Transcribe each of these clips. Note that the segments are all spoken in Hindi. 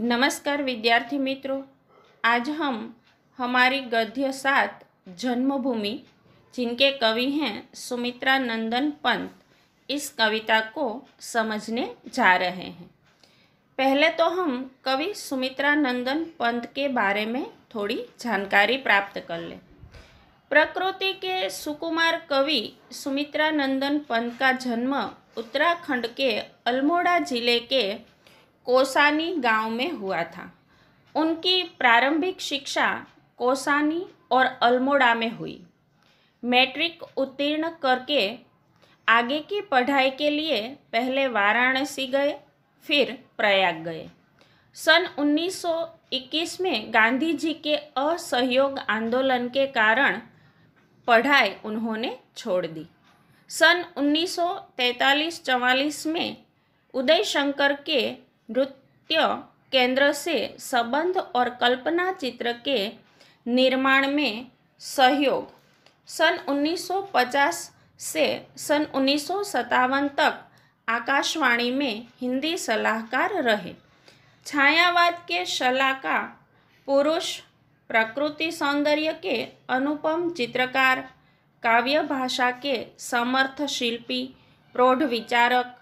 नमस्कार विद्यार्थी मित्रों आज हम हमारी गद्य सात जन्मभूमि जिनके कवि हैं सुमित्रा नंदन पंत इस कविता को समझने जा रहे हैं पहले तो हम कवि सुमित्रा नंदन पंत के बारे में थोड़ी जानकारी प्राप्त कर लें प्रकृति के सुकुमार कवि सुमित्रा नंदन पंत का जन्म उत्तराखंड के अल्मोड़ा जिले के कोसानी गांव में हुआ था उनकी प्रारंभिक शिक्षा कोसानी और अल्मोड़ा में हुई मैट्रिक उत्तीर्ण करके आगे की पढ़ाई के लिए पहले वाराणसी गए फिर प्रयाग गए सन 1921 में गांधी जी के असहयोग आंदोलन के कारण पढ़ाई उन्होंने छोड़ दी सन 1943-44 में उदय शंकर के नृत्य केंद्र से संबंध और कल्पना चित्र के निर्माण में सहयोग सन 1950 से सन उन्नीस तक आकाशवाणी में हिंदी सलाहकार रहे छायावाद के सलाहकार पुरुष प्रकृति सौंदर्य के अनुपम चित्रकार काव्य भाषा के समर्थ शिल्पी प्रौढ़ विचारक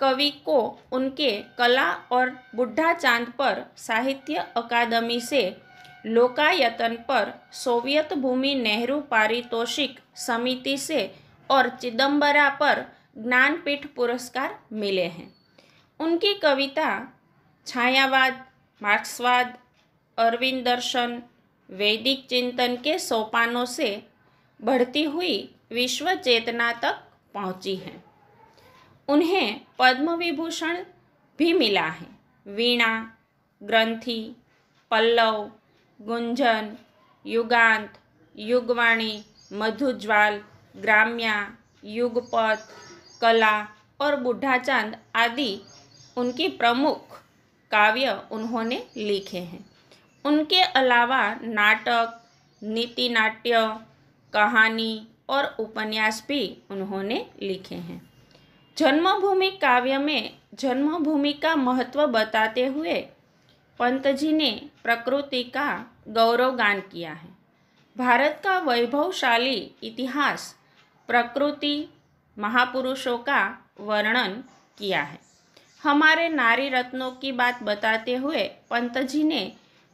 कवि को उनके कला और बुढ़ा चांद पर साहित्य अकादमी से लोकायतन पर सोवियत भूमि नेहरू पारितोषिक समिति से और चिदम्बरा पर ज्ञानपीठ पुरस्कार मिले हैं उनकी कविता छायावाद मार्क्सवाद अरविंद दर्शन वैदिक चिंतन के सोपानों से बढ़ती हुई विश्व चेतना तक पहुंची है उन्हें पद्म विभूषण भी मिला है वीणा ग्रंथि पल्लव गुंजन युगांत युगवाणी मधुज्वाल ग्राम्या युगपथ कला और बुढ़ा चांद आदि उनके प्रमुख काव्य उन्होंने लिखे हैं उनके अलावा नाटक नीति नाट्य कहानी और उपन्यास भी उन्होंने लिखे हैं जन्मभूमि काव्य में जन्मभूमि का महत्व बताते हुए पंत जी ने प्रकृति का गौरव गान किया है भारत का वैभवशाली इतिहास प्रकृति महापुरुषों का वर्णन किया है हमारे नारी रत्नों की बात बताते हुए पंत जी ने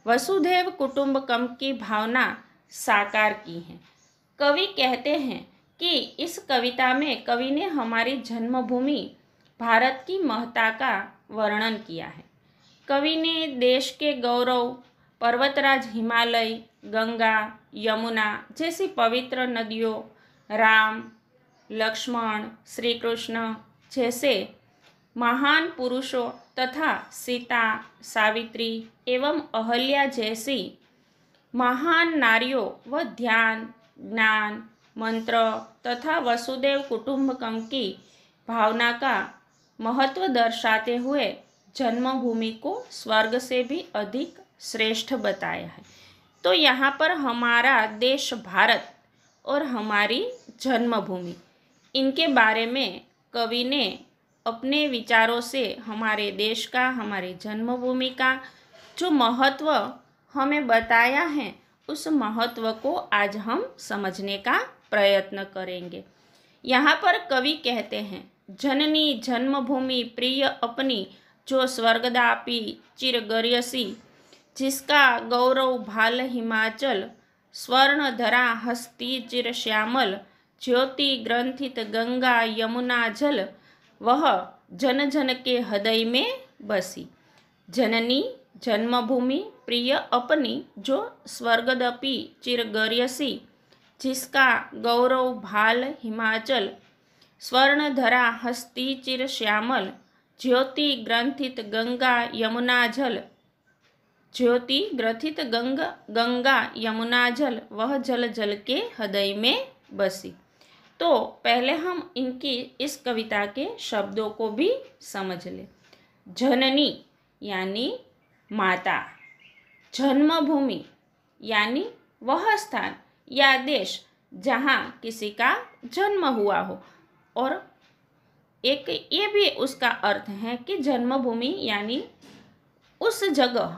वसुधैव कुटुंबकम की भावना साकार की है कवि कहते हैं कि इस कविता में कवि ने हमारी जन्मभूमि भारत की महत्ता का वर्णन किया है कवि ने देश के गौरव पर्वतराज हिमालय गंगा यमुना जैसी पवित्र नदियों राम लक्ष्मण श्री कृष्ण जैसे महान पुरुषों तथा सीता सावित्री एवं अहल्या जैसी महान नारियों व ध्यान ज्ञान मंत्र तथा वसुदेव कुटुंबकम की भावना का महत्व दर्शाते हुए जन्मभूमि को स्वर्ग से भी अधिक श्रेष्ठ बताया है तो यहाँ पर हमारा देश भारत और हमारी जन्मभूमि इनके बारे में कवि ने अपने विचारों से हमारे देश का हमारे जन्मभूमि का जो महत्व हमें बताया है उस महत्व को आज हम समझने का प्रयत्न करेंगे यहाँ पर कवि कहते हैं जननी जन्मभूमि प्रिय अपनी जो स्वर्गदापी चिरगर्यसी जिसका गौरव भाल हिमाचल स्वर्ण धरा हस्ती चिर श्यामल ज्योति ग्रंथित गंगा यमुना जल वह जन जन के हृदय में बसी जननी जन्मभूमि प्रिय अपनी जो स्वर्गदपी चिरगर्यसी जिसका गौरव भाल हिमाचल स्वर्ण धरा हस्ती चिर श्यामल ज्योति ग्रंथित गंगा यमुना जल ज्योति ग्रथित गंग गंगा यमुना जल वह जल जल के हृदय में बसी तो पहले हम इनकी इस कविता के शब्दों को भी समझ लें जननी यानी माता जन्मभूमि यानी वह स्थान या देश जहाँ किसी का जन्म हुआ हो और एक ये भी उसका अर्थ है कि जन्मभूमि यानी उस जगह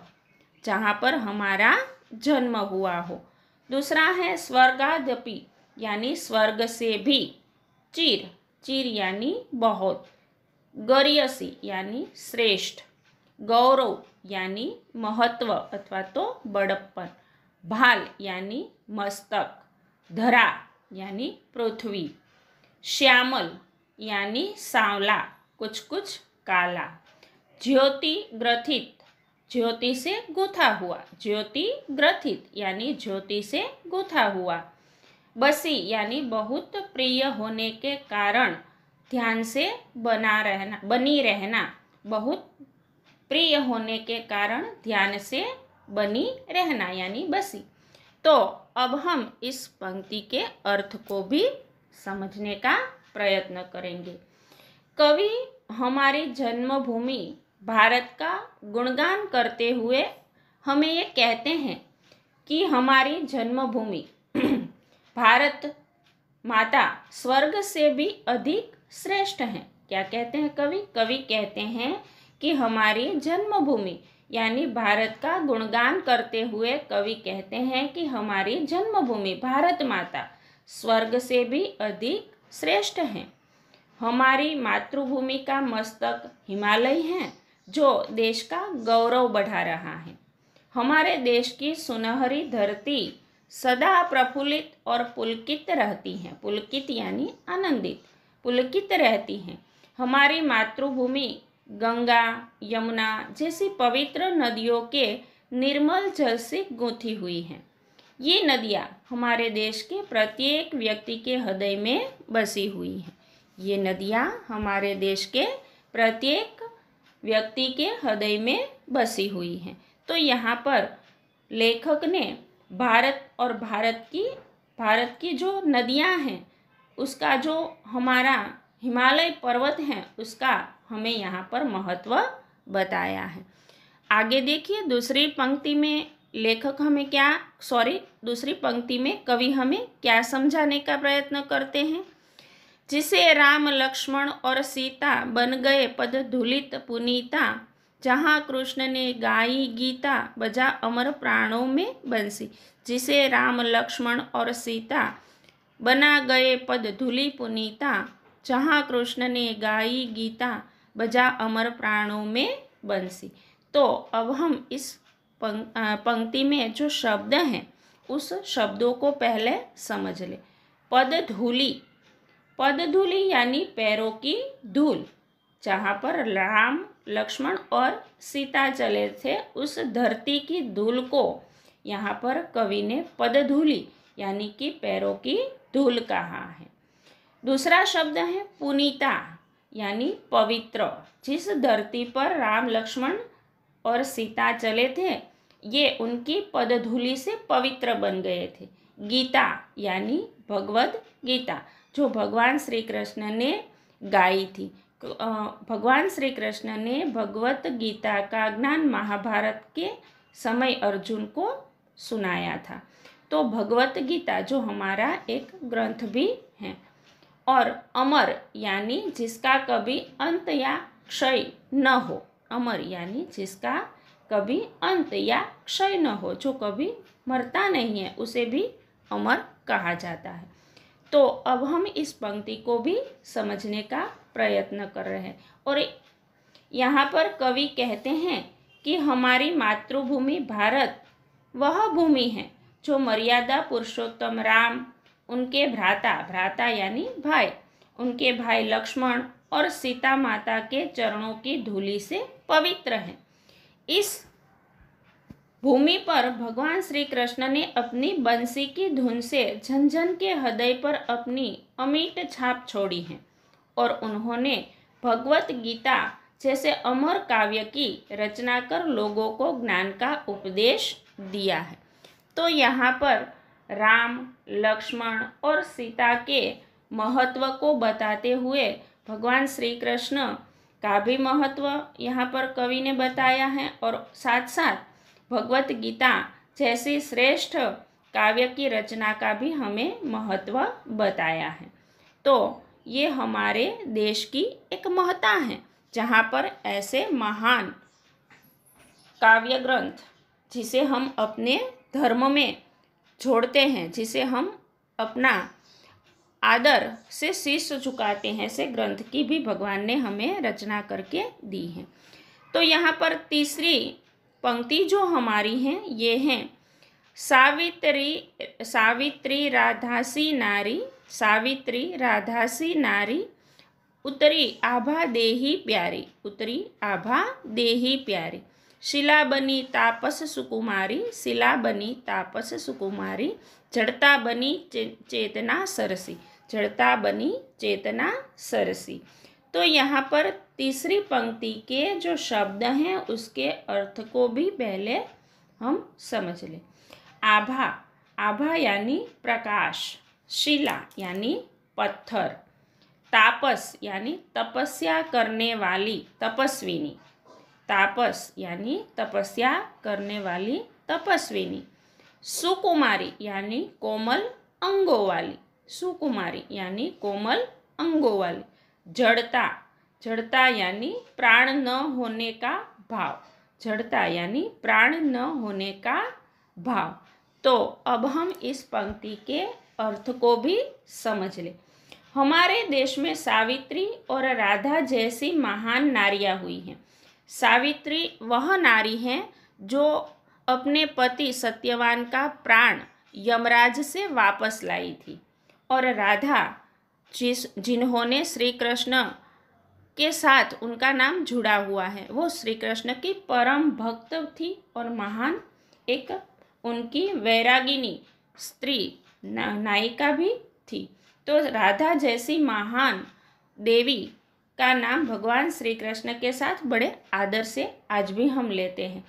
जहाँ पर हमारा जन्म हुआ हो दूसरा है स्वर्गाद्यपि यानी स्वर्ग से भी चीर चीर यानी बहुत गर्यसी यानी श्रेष्ठ गौरव यानी महत्व अथवा तो बड़प्पन भाल यानी मस्तक धरा यानी पृथ्वी श्यामल यानी सांवला कुछ कुछ काला ज्योति ग्रथित ज्योति से गुथा हुआ ज्योति ग्रथित यानी ज्योति से गुथा हुआ बसी यानी बहुत प्रिय होने के कारण ध्यान से बना रहना बनी रहना बहुत प्रिय होने के कारण ध्यान से बनी रहना यानी बसी तो अब हम इस पंक्ति के अर्थ को भी समझने का प्रयत्न करेंगे कवि हमारी जन्मभूमि भारत का गुणगान करते हुए हमें ये कहते हैं कि हमारी जन्मभूमि भारत माता स्वर्ग से भी अधिक श्रेष्ठ है क्या कहते हैं कवि कवि कहते हैं कि हमारी जन्मभूमि यानी भारत का गुणगान करते हुए कवि कहते हैं कि हमारी जन्मभूमि भारत माता स्वर्ग से भी अधिक श्रेष्ठ है हमारी मातृभूमि का मस्तक हिमालय है जो देश का गौरव बढ़ा रहा है हमारे देश की सुनहरी धरती सदा प्रफुल्लित और पुलकित रहती है पुलकित यानी आनंदित पुलकित रहती है हमारी मातृभूमि गंगा यमुना जैसी पवित्र नदियों के निर्मल जल से गूंथी हुई हैं ये नदियाँ हमारे देश के प्रत्येक व्यक्ति के हृदय में बसी हुई हैं ये नदियाँ हमारे देश के प्रत्येक व्यक्ति के हृदय में बसी हुई हैं तो यहाँ पर लेखक ने भारत और भारत की भारत की जो नदियाँ हैं उसका जो हमारा हिमालय पर्वत है उसका हमें यहाँ पर महत्व बताया है आगे देखिए दूसरी पंक्ति में लेखक हमें क्या सॉरी दूसरी पंक्ति में कवि हमें क्या समझाने का प्रयत्न करते हैं जिसे राम लक्ष्मण और सीता बन गए पद धुलित पुनीता जहाँ कृष्ण ने गाई गीता बजा अमर प्राणों में बंसी जिसे राम लक्ष्मण और सीता बना गए पद धुली पुनीता जहाँ कृष्ण ने गाई गीता बजा अमर प्राणों में बंसी तो अब हम इस पंक्ति में जो शब्द हैं उस शब्दों को पहले समझ लें पद धूली पद धूली यानी पैरों की धूल जहाँ पर राम लक्ष्मण और सीता चले थे उस धरती की धूल को यहाँ पर कवि ने पद धूली यानी कि पैरों की धूल कहा है दूसरा शब्द है पुनीता यानी पवित्र जिस धरती पर राम लक्ष्मण और सीता चले थे ये उनकी पदधूलि से पवित्र बन गए थे गीता यानी भगवद गीता जो भगवान श्री कृष्ण ने गाई थी भगवान श्री कृष्ण ने भगवत गीता का ज्ञान महाभारत के समय अर्जुन को सुनाया था तो भगवत गीता जो हमारा एक ग्रंथ भी है और अमर यानी जिसका कभी अंत या क्षय न हो अमर यानी जिसका कभी अंत या क्षय न हो जो कभी मरता नहीं है उसे भी अमर कहा जाता है तो अब हम इस पंक्ति को भी समझने का प्रयत्न कर रहे हैं और यहाँ पर कवि कहते हैं कि हमारी मातृभूमि भारत वह भूमि है जो मर्यादा पुरुषोत्तम राम उनके भ्राता भ्राता यानी भाई उनके भाई लक्ष्मण और सीता माता के चरणों की धूलि से पवित्र हैं इस भूमि पर भगवान श्री कृष्ण ने अपनी बंसी की धुन से झंझन के हृदय पर अपनी अमिट छाप छोड़ी है और उन्होंने भगवत गीता जैसे अमर काव्य की रचना कर लोगों को ज्ञान का उपदेश दिया है तो यहाँ पर राम लक्ष्मण और सीता के महत्व को बताते हुए भगवान श्री कृष्ण का भी महत्व यहाँ पर कवि ने बताया है और साथ साथ भगवत गीता जैसी श्रेष्ठ काव्य की रचना का भी हमें महत्व बताया है तो ये हमारे देश की एक महत्ता है जहाँ पर ऐसे महान काव्य ग्रंथ जिसे हम अपने धर्म में छोड़ते हैं जिसे हम अपना आदर से शीर्ष झुकाते हैं ऐसे ग्रंथ की भी भगवान ने हमें रचना करके दी है तो यहाँ पर तीसरी पंक्ति जो हमारी है ये हैं सावित्री सावित्री राधासी नारी सावित्री राधासी नारी उतरी आभा देही प्यारी उतरी आभा देही प्यारी शिला बनी तापस सुकुमारी शिला बनी तापस सुकुमारी जड़ता बनी चे चेतना सरसी जड़ता बनी चेतना सरसी तो यहाँ पर तीसरी पंक्ति के जो शब्द हैं उसके अर्थ को भी पहले हम समझ लें आभा आभा यानी प्रकाश शिला यानी पत्थर तापस यानी तपस्या करने वाली तपस्विनी तापस यानी तपस्या करने वाली तपस्विनी सुकुमारी यानी कोमल अंगों वाली सुकुमारी यानी कोमल अंगों वाली जड़ता जड़ता यानी प्राण न होने का भाव जड़ता यानी प्राण न होने का भाव तो अब हम इस पंक्ति के अर्थ को भी समझ ले हमारे देश में सावित्री और राधा जैसी महान नारियाँ हुई हैं सावित्री वह नारी है जो अपने पति सत्यवान का प्राण यमराज से वापस लाई थी और राधा जिस जिन्होंने श्री कृष्ण के साथ उनका नाम जुड़ा हुआ है वो श्री कृष्ण की परम भक्त थी और महान एक उनकी वैरागिनी स्त्री नायिका भी थी तो राधा जैसी महान देवी का नाम भगवान श्री कृष्ण के साथ बड़े आदर से आज भी हम लेते हैं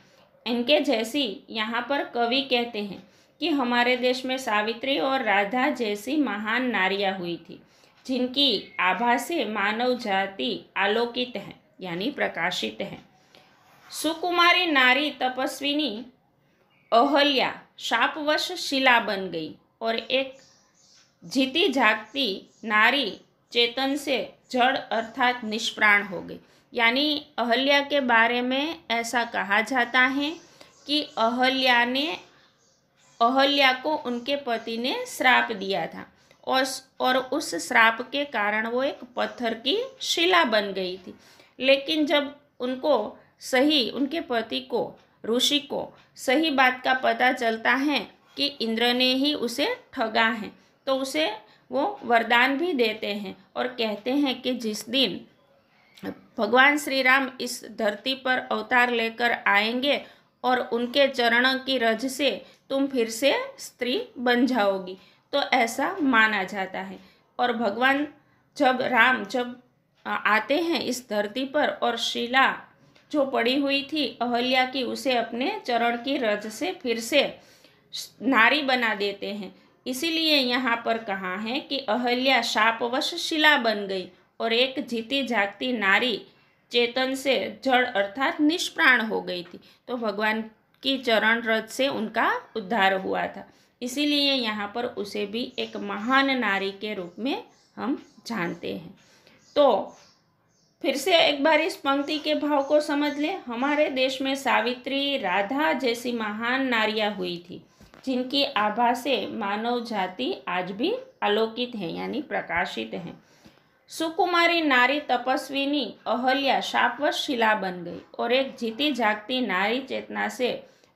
इनके जैसी यहाँ पर कवि कहते हैं कि हमारे देश में सावित्री और राधा जैसी महान नारियाँ हुई थी जिनकी आभा से मानव जाति आलोकित है यानी प्रकाशित है सुकुमारी नारी तपस्विनी अहल्या शापवश शिला बन गई और एक जीती जागती नारी चेतन से जड़ अर्थात निष्प्राण हो गई यानी अहल्या के बारे में ऐसा कहा जाता है कि अहल्या ने अहल्या को उनके पति ने श्राप दिया था और और उस श्राप के कारण वो एक पत्थर की शिला बन गई थी लेकिन जब उनको सही उनके पति को ऋषि को सही बात का पता चलता है कि इंद्र ने ही उसे ठगा है तो उसे वो वरदान भी देते हैं और कहते हैं कि जिस दिन भगवान श्री राम इस धरती पर अवतार लेकर आएंगे और उनके चरणों की रज से तुम फिर से स्त्री बन जाओगी तो ऐसा माना जाता है और भगवान जब राम जब आते हैं इस धरती पर और शिला जो पड़ी हुई थी अहल्या की उसे अपने चरण की रज से फिर से नारी बना देते हैं इसीलिए यहाँ पर कहा है कि अहल्या शापवश शिला बन गई और एक जीती जागती नारी चेतन से जड़ अर्थात निष्प्राण हो गई थी तो भगवान की चरण रथ से उनका उद्धार हुआ था इसीलिए यहाँ पर उसे भी एक महान नारी के रूप में हम जानते हैं तो फिर से एक बार इस पंक्ति के भाव को समझ ले हमारे देश में सावित्री राधा जैसी महान नारियाँ हुई थी जिनकी आभा से मानव जाति आज भी आलोकित है यानी प्रकाशित है सुकुमारी नारी तपस्विनी अहल्या शापवश शिला बन गई और एक जीती जागती नारी चेतना से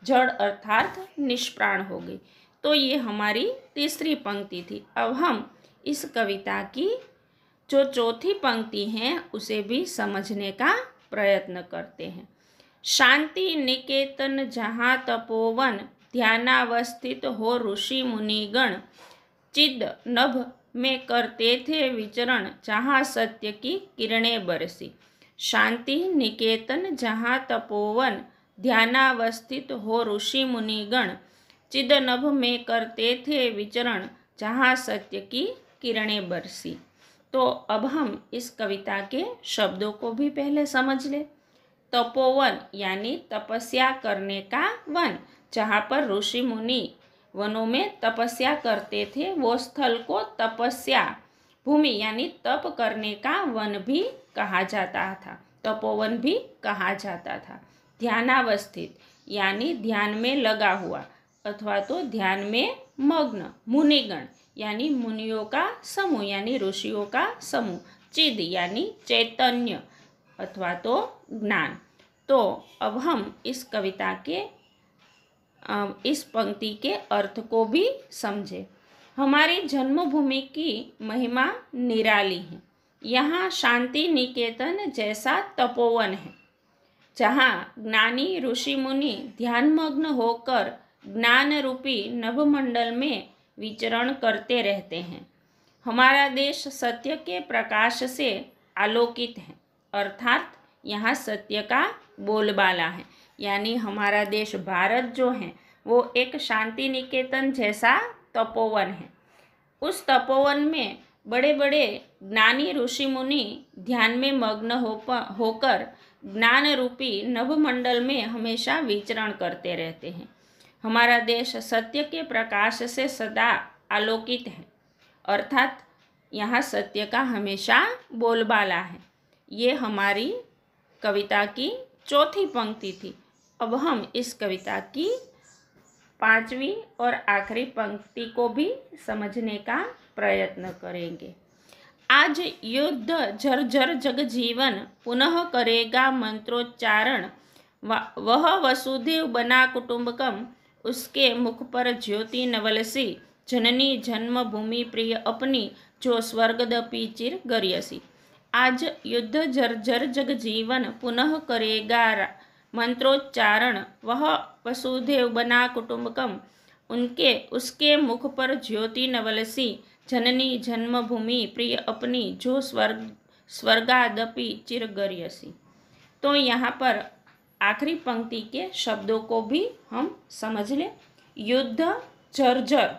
जड़ अर्थात निष्प्राण हो गई तो ये हमारी तीसरी पंक्ति थी अब हम इस कविता की जो चौथी पंक्ति है उसे भी समझने का प्रयत्न करते हैं शांति निकेतन जहाँ तपोवन ध्यानावस्थित हो ऋषि मुनिगण चिद नभ में करते थे विचरण जहाँ सत्य की किरणें बरसी शांति निकेतन जहाँ तपोवन ध्यानावस्थित हो ऋषि मुनिगण नभ में करते थे विचरण जहाँ सत्य की किरणें बरसी तो अब हम इस कविता के शब्दों को भी पहले समझ ले तपोवन यानी तपस्या करने का वन जहाँ पर ऋषि मुनि वनों में तपस्या करते थे वो स्थल को तपस्या भूमि यानी तप करने का वन भी कहा जाता था तपोवन भी कहा जाता था ध्यानावस्थित यानी ध्यान में लगा हुआ अथवा तो ध्यान में मग्न मुनिगण यानी मुनियों का समूह यानी ऋषियों का समूह चिद यानी चैतन्य अथवा तो ज्ञान तो अब हम इस कविता के इस पंक्ति के अर्थ को भी समझे हमारी जन्मभूमि की महिमा निराली है यहाँ शांति निकेतन जैसा तपोवन है जहाँ ज्ञानी ऋषि मुनि ध्यानमग्न होकर ज्ञान रूपी नवमंडल में विचरण करते रहते हैं हमारा देश सत्य के प्रकाश से आलोकित है अर्थात यहाँ सत्य का बोलबाला है यानी हमारा देश भारत जो है वो एक शांति निकेतन जैसा तपोवन है उस तपोवन में बड़े बड़े ज्ञानी ऋषि मुनि ध्यान में मग्न हो होकर ज्ञान रूपी नवमंडल में हमेशा विचरण करते रहते हैं हमारा देश सत्य के प्रकाश से सदा आलोकित है अर्थात यहाँ सत्य का हमेशा बोलबाला है ये हमारी कविता की चौथी पंक्ति थी अब हम इस कविता की पांचवी और आखिरी पंक्ति को भी समझने का प्रयत्न करेंगे आज युद्ध झरझर जग जीवन पुनः करेगा मंत्रोच्चारण वह वसुदेव बना कुटुंबकम उसके मुख पर ज्योति नवलसी जननी जन्म भूमि प्रिय अपनी जो स्वर्गदपी चिर गर्यसी आज युद्ध झरझर जग जीवन पुनः करेगा मंत्रोच्चारण वह वसुदेव बना कुटुंबकम उनके उसके मुख पर ज्योति नवलसी जननी जन्मभूमि प्रिय अपनी जो स्वर्ग स्वर्गादपि चिरगर्यसी तो यहाँ पर आखिरी पंक्ति के शब्दों को भी हम समझ लें युद्ध जर्जर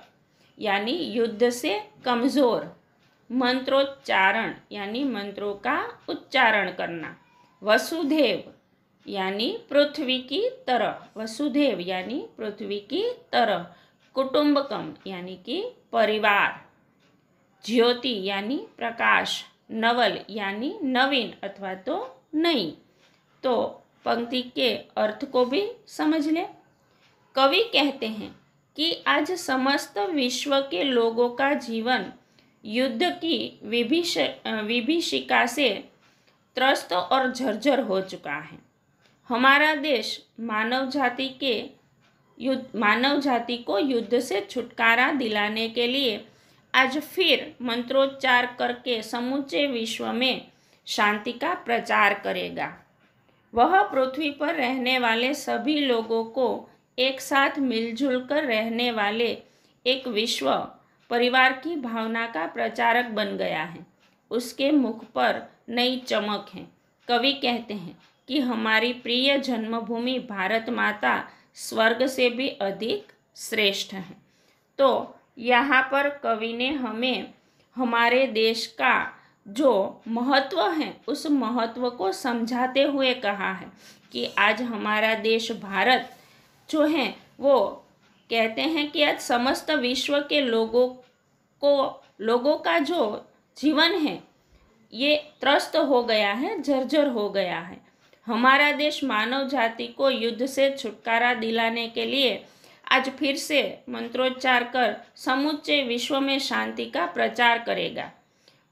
यानी युद्ध से कमज़ोर मंत्रोच्चारण यानी मंत्रों का उच्चारण करना वसुधेव यानी पृथ्वी की तरह वसुधेव यानी पृथ्वी की तरह कुटुंबकम यानी कि परिवार ज्योति यानी प्रकाश नवल यानी नवीन अथवा तो नई तो पंक्ति के अर्थ को भी समझ लें कवि कहते हैं कि आज समस्त विश्व के लोगों का जीवन युद्ध की विभीष विभीषिका से त्रस्त और झरझर हो चुका है हमारा देश मानव जाति के युद्ध मानव जाति को युद्ध से छुटकारा दिलाने के लिए आज फिर मंत्रोच्चार करके समूचे विश्व में शांति का प्रचार करेगा वह पृथ्वी पर रहने वाले सभी लोगों को एक साथ मिलजुल कर रहने वाले एक विश्व परिवार की भावना का प्रचारक बन गया है उसके मुख पर नई चमक है कवि कहते हैं कि हमारी प्रिय जन्मभूमि भारत माता स्वर्ग से भी अधिक श्रेष्ठ है तो यहाँ पर कवि ने हमें हमारे देश का जो महत्व है उस महत्व को समझाते हुए कहा है कि आज हमारा देश भारत जो है वो कहते हैं कि आज समस्त विश्व के लोगों को लोगों का जो जीवन है ये त्रस्त हो गया है जर्जर हो गया है हमारा देश मानव जाति को युद्ध से छुटकारा दिलाने के लिए आज फिर से मंत्रोच्चार कर समुच्चे विश्व में शांति का प्रचार करेगा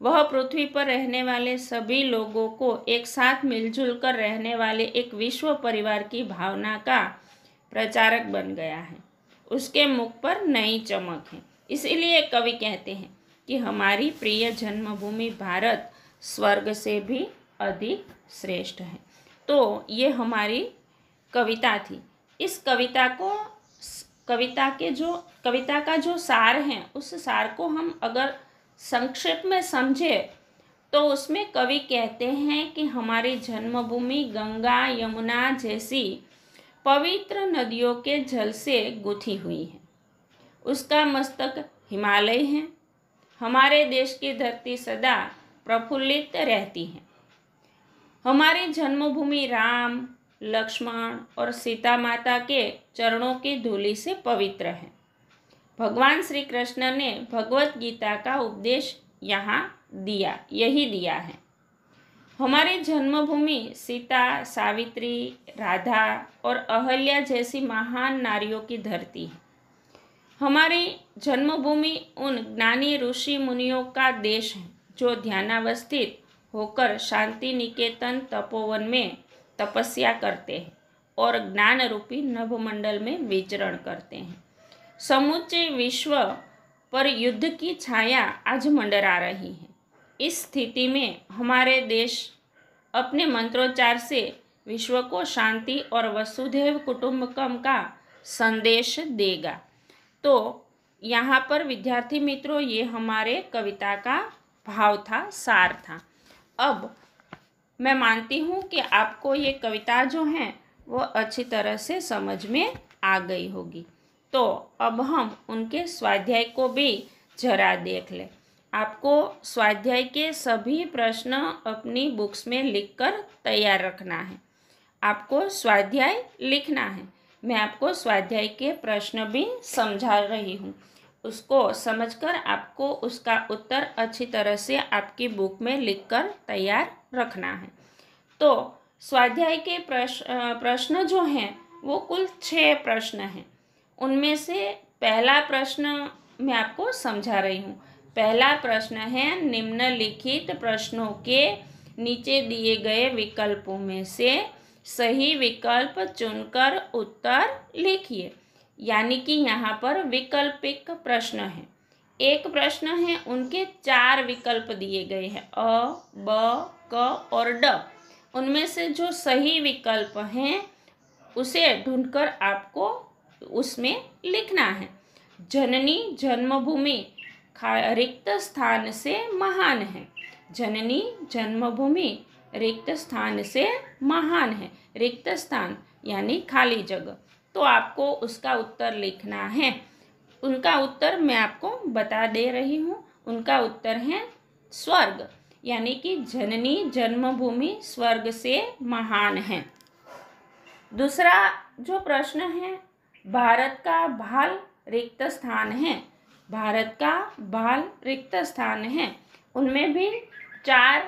वह पृथ्वी पर रहने वाले सभी लोगों को एक साथ मिलजुल कर रहने वाले एक विश्व परिवार की भावना का प्रचारक बन गया है उसके मुख पर नई चमक है इसलिए कवि कहते हैं कि हमारी प्रिय जन्मभूमि भारत स्वर्ग से भी अधिक श्रेष्ठ है तो ये हमारी कविता थी इस कविता को कविता के जो कविता का जो सार है उस सार को हम अगर संक्षेप में समझे तो उसमें कवि कहते हैं कि हमारी जन्मभूमि गंगा यमुना जैसी पवित्र नदियों के जल से गुथी हुई है उसका मस्तक हिमालय है हमारे देश की धरती सदा प्रफुल्लित रहती है हमारी जन्मभूमि राम लक्ष्मण और सीता माता के चरणों की धूलि से पवित्र है भगवान श्री कृष्ण ने भगवत गीता का उपदेश यहाँ दिया यही दिया है हमारी जन्मभूमि सीता सावित्री राधा और अहल्या जैसी महान नारियों की धरती है हमारी जन्मभूमि उन ज्ञानी ऋषि मुनियों का देश है जो ध्यानावस्थित होकर शांति निकेतन तपोवन में तपस्या करते हैं और ज्ञान रूपी नभमंडल में विचरण करते हैं समुचे विश्व पर युद्ध की छाया आज मंडरा रही है इस स्थिति में हमारे देश अपने मंत्रोच्चार से विश्व को शांति और वसुधैव कुटुंबकम का संदेश देगा तो यहाँ पर विद्यार्थी मित्रों ये हमारे कविता का भाव था सार था अब मैं मानती हूँ कि आपको ये कविता जो है वो अच्छी तरह से समझ में आ गई होगी तो अब हम उनके स्वाध्याय को भी जरा देख लें आपको स्वाध्याय के सभी प्रश्न अपनी बुक्स में लिखकर तैयार रखना है आपको स्वाध्याय लिखना है मैं आपको स्वाध्याय के प्रश्न भी समझा रही हूँ उसको समझकर आपको उसका उत्तर अच्छी तरह से आपकी बुक में लिखकर तैयार रखना है तो स्वाध्याय के प्रश्न प्रश्न जो हैं वो कुल छः प्रश्न हैं उनमें से पहला प्रश्न मैं आपको समझा रही हूँ पहला प्रश्न है निम्नलिखित प्रश्नों के नीचे दिए गए विकल्पों में से सही विकल्प चुनकर उत्तर लिखिए यानी कि यहाँ पर वैकल्पिक प्रश्न है एक प्रश्न है उनके चार विकल्प दिए गए हैं अ ब क और ड उनमें से जो सही विकल्प हैं उसे ढूंढकर आपको उसमें लिखना है जननी जन्मभूमि रिक्त स्थान से महान है जननी जन्मभूमि रिक्त स्थान से महान है रिक्त स्थान यानी खाली जगह तो आपको उसका उत्तर लिखना है उनका उत्तर मैं आपको बता दे रही हूँ उनका उत्तर है स्वर्ग यानी कि जननी जन्मभूमि स्वर्ग से महान है दूसरा जो प्रश्न है भारत का भाल रिक्त स्थान है भारत का भाल रिक्त स्थान है उनमें भी चार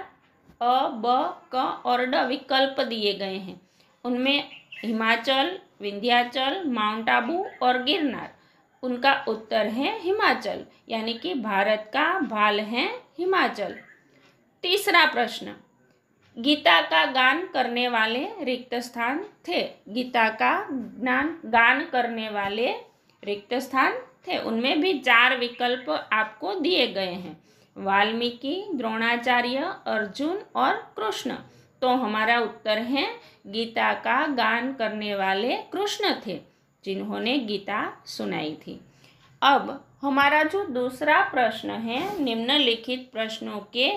अ ब क और ड विकल्प दिए गए हैं उनमें हिमाचल विंध्याचल माउंट आबू और गिरनार उनका उत्तर है हिमाचल यानी कि भारत का भाल है हिमाचल तीसरा प्रश्न गीता का गान करने वाले रिक्त स्थान थे गीता का ज्ञान गान करने वाले रिक्त स्थान थे उनमें भी चार विकल्प आपको दिए गए हैं वाल्मीकि द्रोणाचार्य अर्जुन और कृष्ण तो हमारा उत्तर है गीता का गान करने वाले कृष्ण थे जिन्होंने गीता सुनाई थी अब हमारा जो दूसरा प्रश्न है निम्नलिखित प्रश्नों के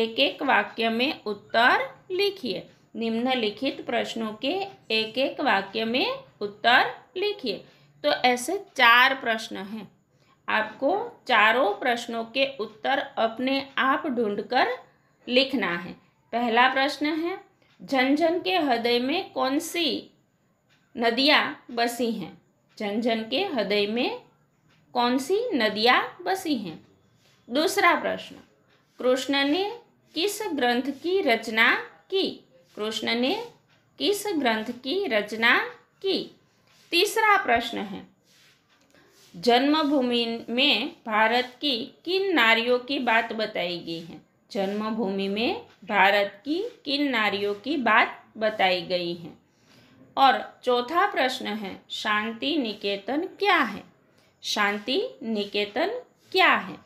एक एक वाक्य में उत्तर लिखिए निम्नलिखित प्रश्नों के एक एक वाक्य में उत्तर लिखिए तो ऐसे चार प्रश्न हैं आपको चारों प्रश्नों के उत्तर अपने आप ढूंढकर लिखना है पहला प्रश्न है झंझन के हृदय में कौन सी नदियाँ बसी हैं झंझन के हृदय में कौन सी नदियाँ बसी हैं दूसरा प्रश्न कृष्ण ने किस ग्रंथ की रचना की कृष्ण ने किस ग्रंथ की रचना की तीसरा प्रश्न है जन्मभूमि में भारत की किन नारियों की बात बताई गई है जन्मभूमि में भारत की किन नारियों की बात बताई गई है और चौथा प्रश्न है शांति निकेतन क्या है शांति निकेतन क्या है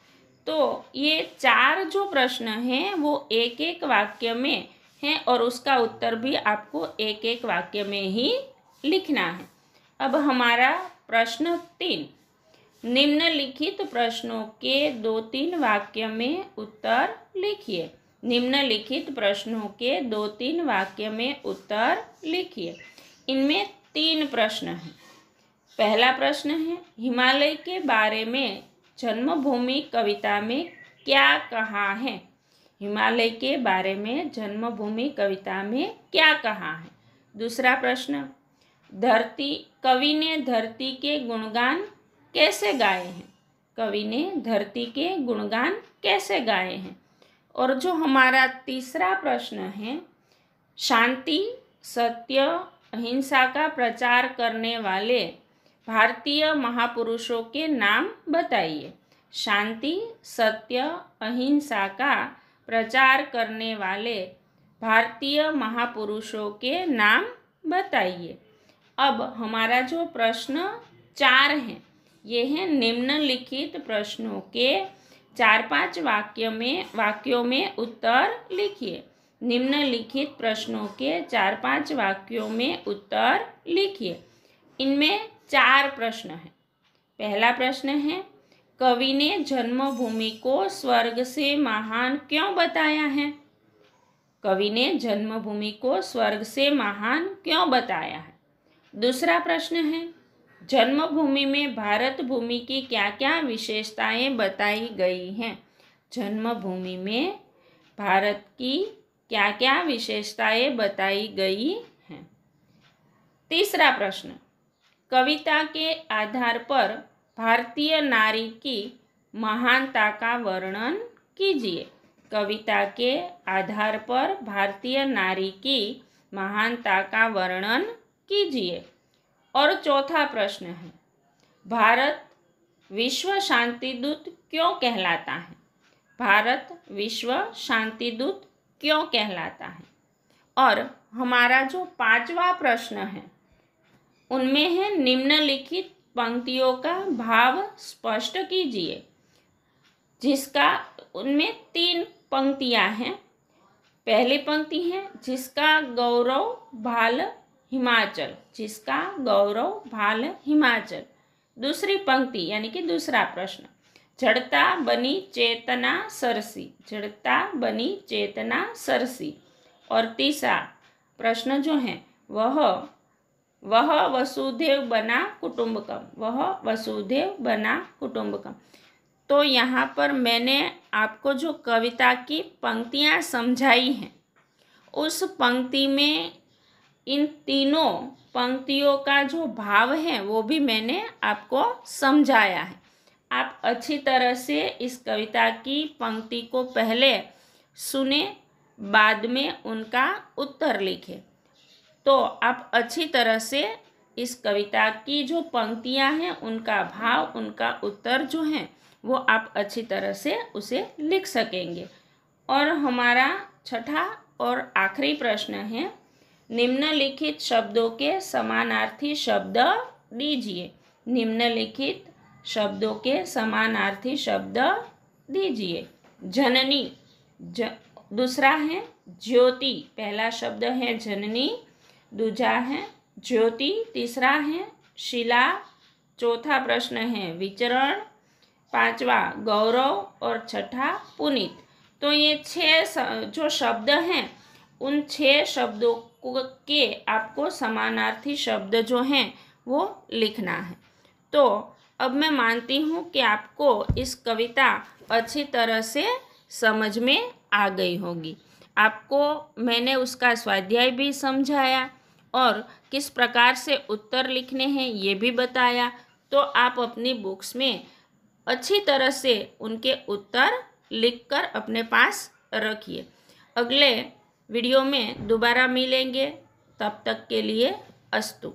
तो ये चार जो प्रश्न हैं वो एक एक वाक्य में हैं और उसका उत्तर भी आपको एक एक वाक्य में ही लिखना है अब हमारा प्रश्न तीन निम्नलिखित प्रश्नों के दो तीन वाक्य में उत्तर लिखिए निम्नलिखित प्रश्नों के दो तीन वाक्य में उत्तर लिखिए इनमें तीन प्रश्न हैं पहला प्रश्न है हिमालय के बारे में जन्मभूमि कविता में क्या कहा है हिमालय के बारे में जन्मभूमि कविता में क्या कहा है दूसरा प्रश्न धरती कवि ने धरती के गुणगान कैसे गाए हैं कवि ने धरती के गुणगान कैसे गाए हैं और जो हमारा तीसरा प्रश्न है शांति सत्य अहिंसा का प्रचार करने वाले भारतीय महापुरुषों के नाम बताइए शांति सत्य अहिंसा का प्रचार करने वाले भारतीय महापुरुषों के नाम बताइए अब हमारा जो प्रश्न चार है ये हैं निम्नलिखित प्रश्नों के चार पांच वाक्य में वाक्यों में उत्तर लिखिए निम्नलिखित प्रश्नों के चार पांच वाक्यों में उत्तर लिखिए इनमें चार प्रश्न हैं पहला प्रश्न है कवि ने जन्मभूमि को स्वर्ग से महान क्यों बताया है कवि ने जन्मभूमि को स्वर्ग से महान क्यों बताया है दूसरा प्रश्न है जन्मभूमि में भारत भूमि की क्या क्या विशेषताएं बताई गई हैं जन्मभूमि में भारत की क्या क्या विशेषताएं बताई गई हैं तीसरा प्रश्न कविता के आधार पर भारतीय नारी की महानता का वर्णन कीजिए कविता के आधार पर भारतीय नारी की महानता का वर्णन कीजिए और चौथा प्रश्न है भारत विश्व शांति दूत क्यों कहलाता है भारत विश्व शांति दूत क्यों कहलाता है और हमारा जो पांचवा प्रश्न है उनमें है निम्नलिखित पंक्तियों का भाव स्पष्ट कीजिए जिसका उनमें तीन पंक्तियां हैं पहली पंक्ति है जिसका गौरव भाल हिमाचल जिसका गौरव भाल हिमाचल दूसरी पंक्ति यानी कि दूसरा प्रश्न जड़ता बनी चेतना सरसी जड़ता बनी चेतना सरसी और तीसरा प्रश्न जो है वह वह वसुदेव बना कुटुंबकम वह वसुदेव बना कुटुंबकम तो यहाँ पर मैंने आपको जो कविता की पंक्तियाँ समझाई हैं उस पंक्ति में इन तीनों पंक्तियों का जो भाव है वो भी मैंने आपको समझाया है आप अच्छी तरह से इस कविता की पंक्ति को पहले सुने बाद में उनका उत्तर लिखें तो आप अच्छी तरह से इस कविता की जो पंक्तियां हैं उनका भाव उनका उत्तर जो हैं वो आप अच्छी तरह से उसे लिख सकेंगे और हमारा छठा और आखिरी प्रश्न है निम्नलिखित शब्दों के समानार्थी शब्द दीजिए निम्नलिखित शब्दों के समानार्थी शब्द दीजिए जननी ज दूसरा है ज्योति पहला शब्द है जननी दूजा है ज्योति तीसरा है शिला चौथा प्रश्न है विचरण पांचवा गौरव और छठा पुनित तो ये छः जो शब्द हैं उन छः शब्दों के आपको समानार्थी शब्द जो हैं वो लिखना है तो अब मैं मानती हूँ कि आपको इस कविता अच्छी तरह से समझ में आ गई होगी आपको मैंने उसका स्वाध्याय भी समझाया और किस प्रकार से उत्तर लिखने हैं ये भी बताया तो आप अपनी बुक्स में अच्छी तरह से उनके उत्तर लिखकर अपने पास रखिए अगले वीडियो में दोबारा मिलेंगे तब तक के लिए अस्तु